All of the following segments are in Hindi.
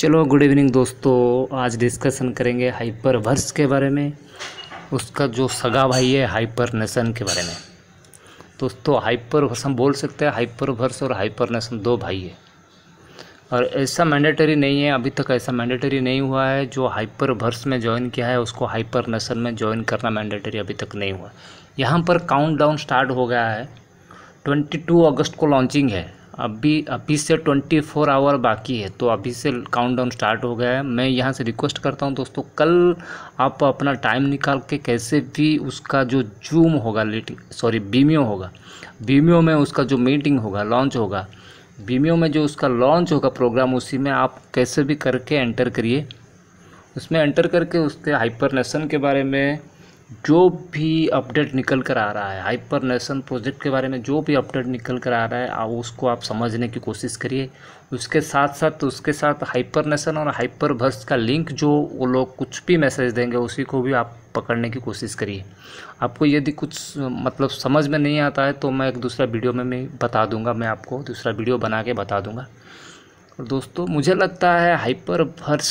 चलो गुड इवनिंग दोस्तों आज डिस्कशन करेंगे हाइपरवर्स के बारे में उसका जो सगा भाई है हाइपरनेशन के बारे में दोस्तों हाइपरवर्स हम बोल सकते हैं हाइपरवर्स और हाइपरनेशन दो भाई है और ऐसा मैंडेटरी नहीं है अभी तक ऐसा मैंडेटरी नहीं हुआ है जो हाइपरवर्स में ज्वाइन किया है उसको हाइपरनेशन में ज्वाइन करना मैंडेटरी अभी तक नहीं हुआ यहाँ पर काउंट स्टार्ट हो गया है ट्वेंटी अगस्त को लॉन्चिंग है अभी अभी से ट्वेंटी फोर आवर बाकी है तो अभी से काउंटडाउन स्टार्ट हो गया है मैं यहाँ से रिक्वेस्ट करता हूँ दोस्तों कल आप अपना टाइम निकाल के कैसे भी उसका जो जूम होगा लेट सॉरी बीमियो होगा बीमियो में उसका जो मीटिंग होगा लॉन्च होगा बीमियो में जो उसका लॉन्च होगा प्रोग्राम उसी में आप कैसे भी करके एंटर करिए उसमें एंटर करके उसके हाइपरनेशन के बारे में जो भी अपडेट निकल कर आ रहा है हाइपर नेशन प्रोजेक्ट के बारे में जो भी अपडेट निकल कर आ रहा है आप उसको आप समझने की कोशिश करिए उसके साथ साथ उसके साथ हाइपर नेशन और हाइपर भर्स का लिंक जो वो लोग कुछ भी मैसेज देंगे उसी को भी आप पकड़ने की कोशिश करिए आपको यदि कुछ मतलब समझ में नहीं आता है तो मैं एक दूसरा वीडियो में मैं बता दूंगा मैं आपको दूसरा वीडियो बना के बता दूँगा और दोस्तों मुझे लगता है हाइपर भर्स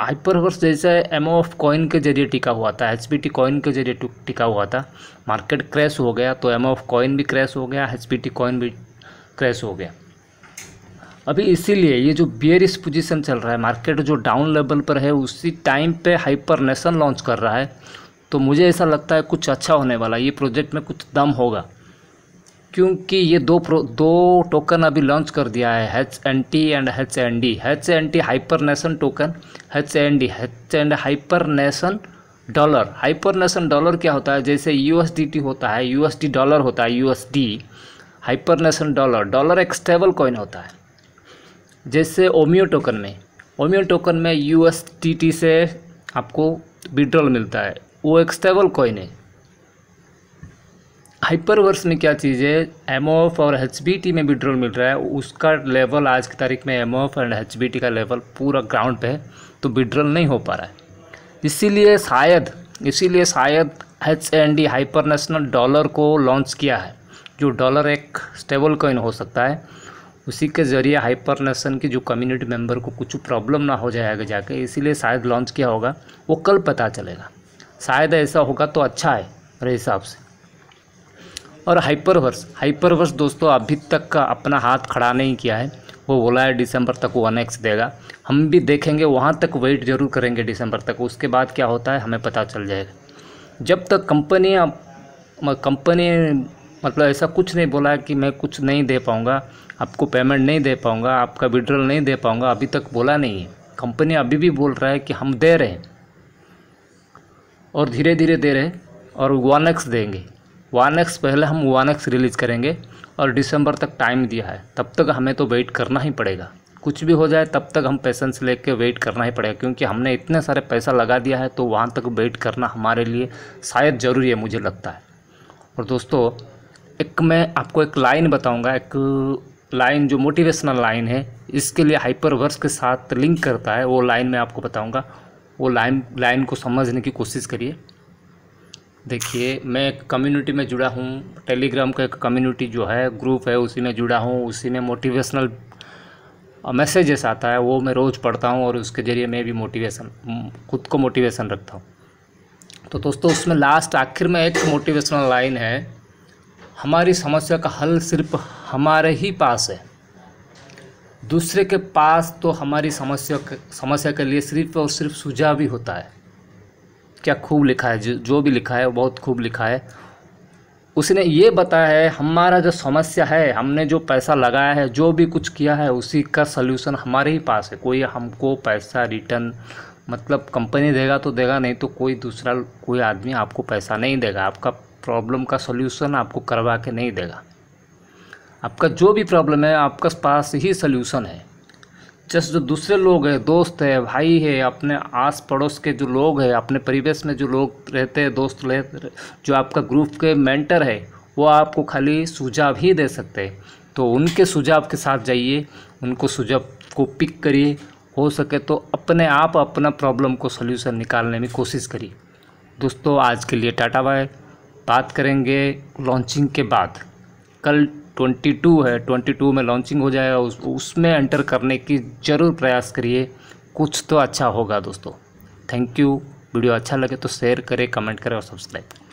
हाइपरवर्स जैसे एम ऑफ कॉइन के जरिए टिका हुआ था एच बी टी कॉइन के जरिए टिका हुआ था मार्केट क्रैश हो गया तो एम ऑफ कॉइन भी क्रैश हो गया एच पी टी कॉइन भी क्रैश हो गया अभी इसीलिए ये जो बियरिस पोजीशन चल रहा है मार्केट जो डाउन लेवल पर है उसी टाइम पे हाइपर नेशन लॉन्च कर रहा है तो मुझे ऐसा लगता है कुछ अच्छा होने वाला ये प्रोजेक्ट में कुछ दम होगा क्योंकि ये दो प्रो दो टोकन अभी लॉन्च कर दिया है H N T and H N D H N T hyper nation token H N D H and hyper nation dollar hyper nation dollar क्या होता है जैसे यू एस डी टी होता है यू एस डी डॉलर होता है U S D hyper nation dollar dollar एक स्टेबल कॉइन होता है जैसे ओमियो टोकन में ओमियो टोकन में यू एस टी से आपको विड्रॉल मिलता है वो एक स्टेबल कॉइन है हाइपरवर्स में क्या चीज़ है एम और एच में विड्रोल मिल रहा है उसका लेवल आज की तारीख में एम एंड एच का लेवल पूरा ग्राउंड पे है तो विड्रोल नहीं हो पा रहा है इसीलिए शायद इसीलिए शायद H N D hyper national dollar को लॉन्च किया है जो डॉलर एक स्टेबल कॉइन हो सकता है उसी के ज़रिए हाइपर नेशन की जो कम्युनिटी मेम्बर को कुछ प्रॉब्लम ना हो जाए आगे जाके इसीलिए शायद लॉन्च किया होगा वो कल पता चलेगा शायद ऐसा होगा तो अच्छा है मेरे हिसाब से और हाइपरवर्स हाइपरवर्स दोस्तों अभी तक का अपना हाथ खड़ा नहीं किया है वो बोला है दिसंबर तक वन एक्स देगा हम भी देखेंगे वहाँ तक वेट जरूर करेंगे दिसंबर तक उसके बाद क्या होता है हमें पता चल जाएगा जब तक कंपनी कंपनी मतलब ऐसा कुछ नहीं बोला कि मैं कुछ नहीं दे पाऊँगा आपको पेमेंट नहीं दे पाऊँगा आपका विड्रॉल नहीं दे पाऊँगा अभी तक बोला नहीं है कंपनी अभी भी बोल रहा है कि हम दे रहे हैं और धीरे धीरे दे रहे हैं और वन एक्स देंगे वन एक्स पहले हम वन एक्स रिलीज़ करेंगे और दिसंबर तक टाइम दिया है तब तक हमें तो वेट करना ही पड़ेगा कुछ भी हो जाए तब तक हम पेशेंस लेके वेट करना ही पड़ेगा क्योंकि हमने इतने सारे पैसा लगा दिया है तो वहाँ तक वेट करना हमारे लिए शायद ज़रूरी है मुझे लगता है और दोस्तों एक मैं आपको एक लाइन बताऊँगा एक लाइन जो मोटिवेशनल लाइन है इसके लिए हाइपरवर्स के साथ लिंक करता है वो लाइन मैं आपको बताऊँगा वो लाइन लाइन को समझने की कोशिश करिए देखिए मैं कम्युनिटी में जुड़ा हूँ टेलीग्राम का एक कम्युनिटी जो है ग्रुप है उसी में जुड़ा हूँ उसी में मोटिवेशनल मैसेजेस आता है वो मैं रोज़ पढ़ता हूँ और उसके ज़रिए मैं भी मोटिवेशन खुद को मोटिवेशन रखता हूँ तो दोस्तों उसमें लास्ट आखिर में एक मोटिवेशनल लाइन है हमारी समस्या का हल सिर्फ हमारे ही पास है दूसरे के पास तो हमारी समस्या समस्या के लिए सिर्फ और सिर्फ सुझाव भी होता है क्या खूब लिखा है जो भी लिखा है बहुत खूब लिखा है उसने ये बताया है हमारा जो समस्या है हमने जो पैसा लगाया है जो भी कुछ किया है उसी का सलूशन हमारे ही पास है कोई हमको पैसा रिटर्न मतलब कंपनी देगा तो देगा नहीं तो कोई दूसरा कोई आदमी आपको पैसा नहीं देगा आपका प्रॉब्लम का सलूशन आपको करवा के नहीं देगा आपका जो भी प्रॉब्लम है आपका पास ही सल्यूशन है जस्ट जो दूसरे लोग हैं दोस्त है भाई है अपने आस पड़ोस के जो लोग हैं अपने परिवेश में जो लोग रहते हैं दोस्त रहते जो आपका ग्रुप के मेंटर है वो आपको खाली सुझाव ही दे सकते हैं तो उनके सुझाव के साथ जाइए उनको सुझाव को पिक करिए हो सके तो अपने आप अपना प्रॉब्लम को सोल्यूशन निकालने में कोशिश करिए दोस्तों आज के लिए टाटा बाय बात करेंगे लॉन्चिंग के बाद कल 22 है 22 में लॉन्चिंग हो जाएगा उस उसमें एंटर करने की ज़रूर प्रयास करिए कुछ तो अच्छा होगा दोस्तों थैंक यू वीडियो अच्छा लगे तो शेयर करें कमेंट करें और सब्सक्राइब करें